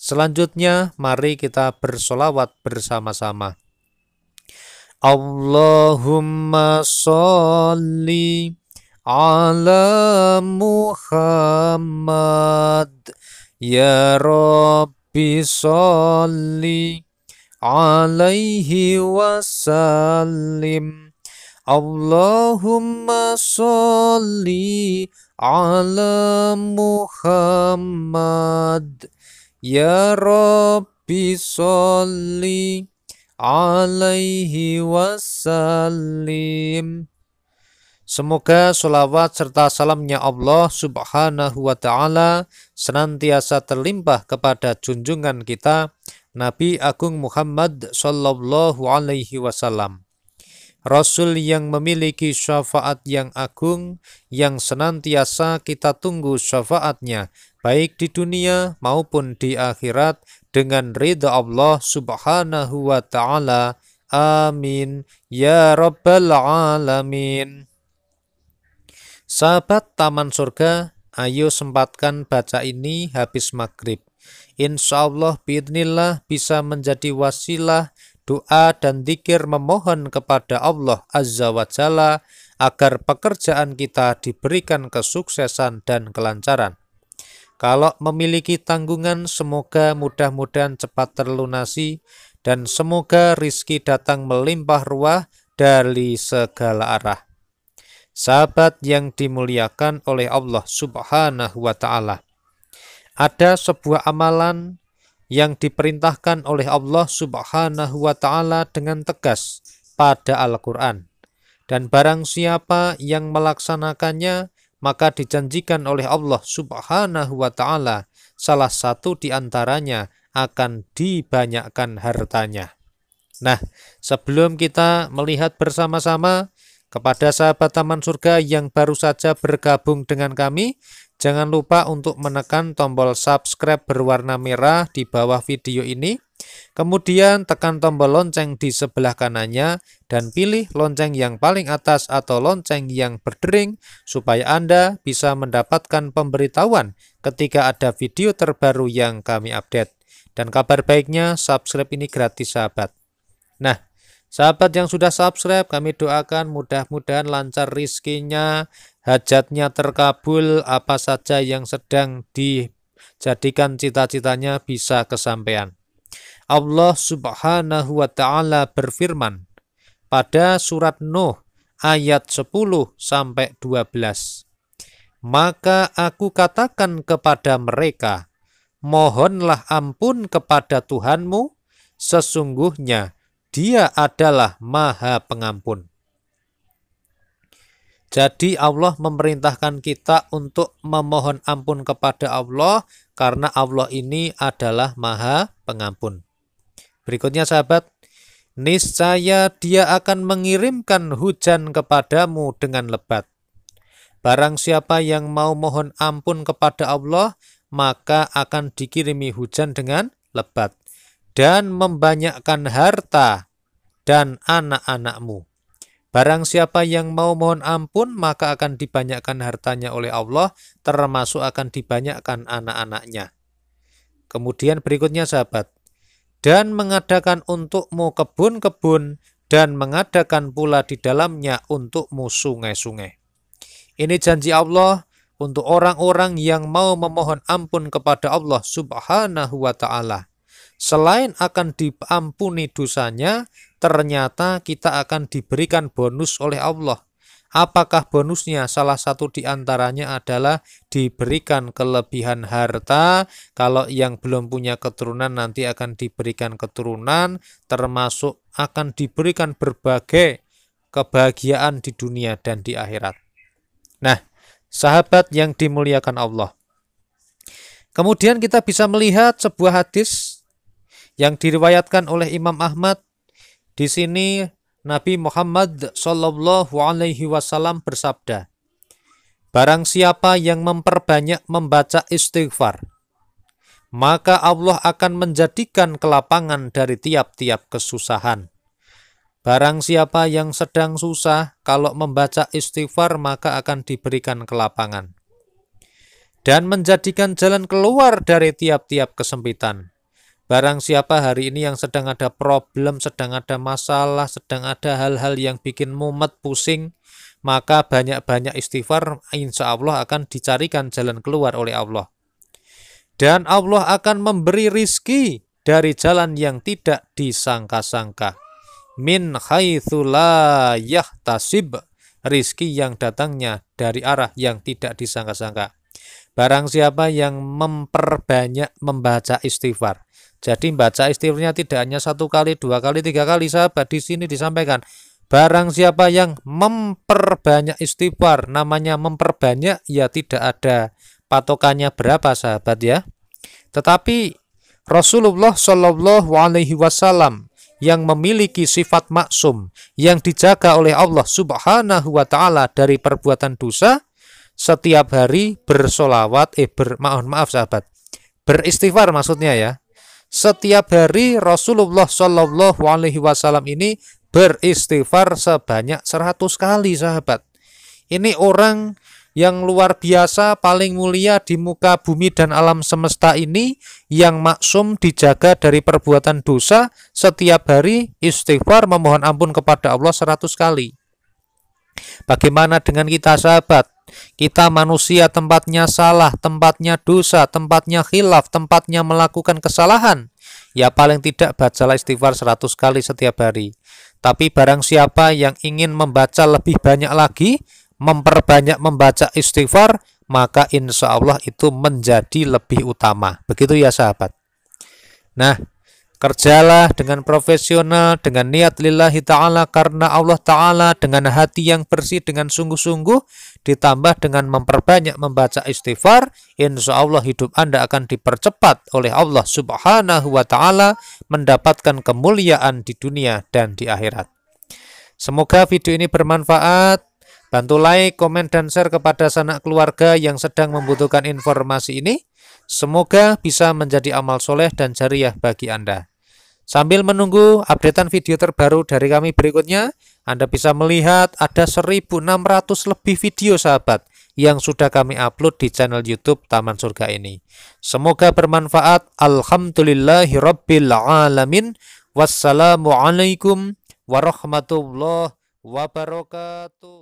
Selanjutnya, mari kita bersolawat bersama-sama. Allahumma sholli ala Muhammad ya Rabbi sholli alaihi wasallim Allahumma sholli ala Muhammad Ya Rabbi salli alaihi wasallim. Semoga sholawat serta salamnya Allah subhanahu wa ta'ala senantiasa terlimpah kepada junjungan kita Nabi Agung Muhammad sallallahu alaihi wasallam Rasul yang memiliki syafaat yang agung, yang senantiasa kita tunggu syafaatnya, baik di dunia maupun di akhirat, dengan ridha Allah subhanahu wa ta'ala. Amin. Ya Rabbal Alamin. Sahabat Taman Surga, ayo sempatkan baca ini habis maghrib. Insya Allah, bisa menjadi wasilah doa dan zikir memohon kepada Allah Azza wa Jalla agar pekerjaan kita diberikan kesuksesan dan kelancaran. Kalau memiliki tanggungan, semoga mudah-mudahan cepat terlunasi dan semoga rizki datang melimpah ruah dari segala arah. Sahabat yang dimuliakan oleh Allah Subhanahu wa Ta'ala, ada sebuah amalan yang diperintahkan oleh Allah Subhanahu wa taala dengan tegas pada Al-Qur'an. Dan barang siapa yang melaksanakannya maka dijanjikan oleh Allah Subhanahu wa taala salah satu di antaranya akan dibanyakkan hartanya. Nah, sebelum kita melihat bersama-sama kepada sahabat Taman Surga yang baru saja bergabung dengan kami, jangan lupa untuk menekan tombol subscribe berwarna merah di bawah video ini. Kemudian tekan tombol lonceng di sebelah kanannya dan pilih lonceng yang paling atas atau lonceng yang berdering supaya Anda bisa mendapatkan pemberitahuan ketika ada video terbaru yang kami update. Dan kabar baiknya subscribe ini gratis sahabat. Nah, Sahabat yang sudah subscribe, kami doakan mudah-mudahan lancar rizkinya, hajatnya terkabul, apa saja yang sedang dijadikan cita-citanya bisa kesampaian. Allah subhanahu wa ta'ala berfirman pada surat Nuh ayat 10 sampai 12. Maka aku katakan kepada mereka, mohonlah ampun kepada Tuhanmu, sesungguhnya dia adalah Maha Pengampun. Jadi Allah memerintahkan kita untuk memohon ampun kepada Allah karena Allah ini adalah Maha Pengampun. Berikutnya sahabat, niscaya dia akan mengirimkan hujan kepadamu dengan lebat. Barang siapa yang mau mohon ampun kepada Allah, maka akan dikirimi hujan dengan lebat dan membanyakkan harta dan anak-anakmu. Barang siapa yang mau mohon ampun, maka akan dibanyakkan hartanya oleh Allah, termasuk akan dibanyakkan anak-anaknya. Kemudian berikutnya sahabat, dan mengadakan untukmu kebun-kebun, dan mengadakan pula di dalamnya untukmu sungai-sungai. Ini janji Allah untuk orang-orang yang mau memohon ampun kepada Allah subhanahu wa ta'ala selain akan diampuni dosanya, ternyata kita akan diberikan bonus oleh Allah. Apakah bonusnya? Salah satu di antaranya adalah diberikan kelebihan harta. Kalau yang belum punya keturunan nanti akan diberikan keturunan, termasuk akan diberikan berbagai kebahagiaan di dunia dan di akhirat. Nah, sahabat yang dimuliakan Allah. Kemudian kita bisa melihat sebuah hadis yang diriwayatkan oleh Imam Ahmad. Di sini Nabi Muhammad Shallallahu Alaihi Wasallam bersabda, Barang siapa yang memperbanyak membaca istighfar, maka Allah akan menjadikan kelapangan dari tiap-tiap kesusahan. Barang siapa yang sedang susah, kalau membaca istighfar maka akan diberikan kelapangan. Dan menjadikan jalan keluar dari tiap-tiap kesempitan. Barang siapa hari ini yang sedang ada problem, sedang ada masalah, sedang ada hal-hal yang bikin mumet, pusing, maka banyak-banyak istighfar insya Allah akan dicarikan jalan keluar oleh Allah. Dan Allah akan memberi rizki dari jalan yang tidak disangka-sangka. Min khaythulayah tasib, Rizki yang datangnya dari arah yang tidak disangka-sangka. Barang siapa yang memperbanyak membaca istighfar. Jadi membaca istighfarnya tidak hanya satu kali, dua kali, tiga kali sahabat. Di sini disampaikan. Barang siapa yang memperbanyak istighfar. Namanya memperbanyak ya tidak ada patokannya berapa sahabat ya. Tetapi Rasulullah Shallallahu Alaihi Wasallam yang memiliki sifat maksum yang dijaga oleh Allah Subhanahu Wa Taala dari perbuatan dosa setiap hari bersolawat eh ber, maaf, maaf sahabat beristighfar maksudnya ya setiap hari Rasulullah Shallallahu Alaihi Wasallam ini beristighfar sebanyak 100 kali sahabat ini orang yang luar biasa paling mulia di muka bumi dan alam semesta ini yang maksum dijaga dari perbuatan dosa setiap hari istighfar memohon ampun kepada Allah 100 kali. Bagaimana dengan kita sahabat? Kita manusia tempatnya salah, tempatnya dosa, tempatnya khilaf, tempatnya melakukan kesalahan. Ya paling tidak bacalah istighfar 100 kali setiap hari. Tapi barang siapa yang ingin membaca lebih banyak lagi, memperbanyak membaca istighfar, maka insya Allah itu menjadi lebih utama. Begitu ya sahabat. Nah, Kerjalah dengan profesional, dengan niat lillahi ta'ala, karena Allah ta'ala, dengan hati yang bersih, dengan sungguh-sungguh, ditambah dengan memperbanyak membaca istighfar, insya Allah hidup Anda akan dipercepat oleh Allah subhanahu wa ta'ala, mendapatkan kemuliaan di dunia dan di akhirat. Semoga video ini bermanfaat. Bantu like, komen, dan share kepada sanak keluarga yang sedang membutuhkan informasi ini. Semoga bisa menjadi amal soleh dan jariah bagi Anda. Sambil menunggu updatean video terbaru dari kami berikutnya, Anda bisa melihat ada 1600 lebih video sahabat yang sudah kami upload di channel YouTube Taman Surga ini. Semoga bermanfaat. Alhamdulillahirrabbilalamin. Wassalamualaikum warahmatullahi wabarakatuh.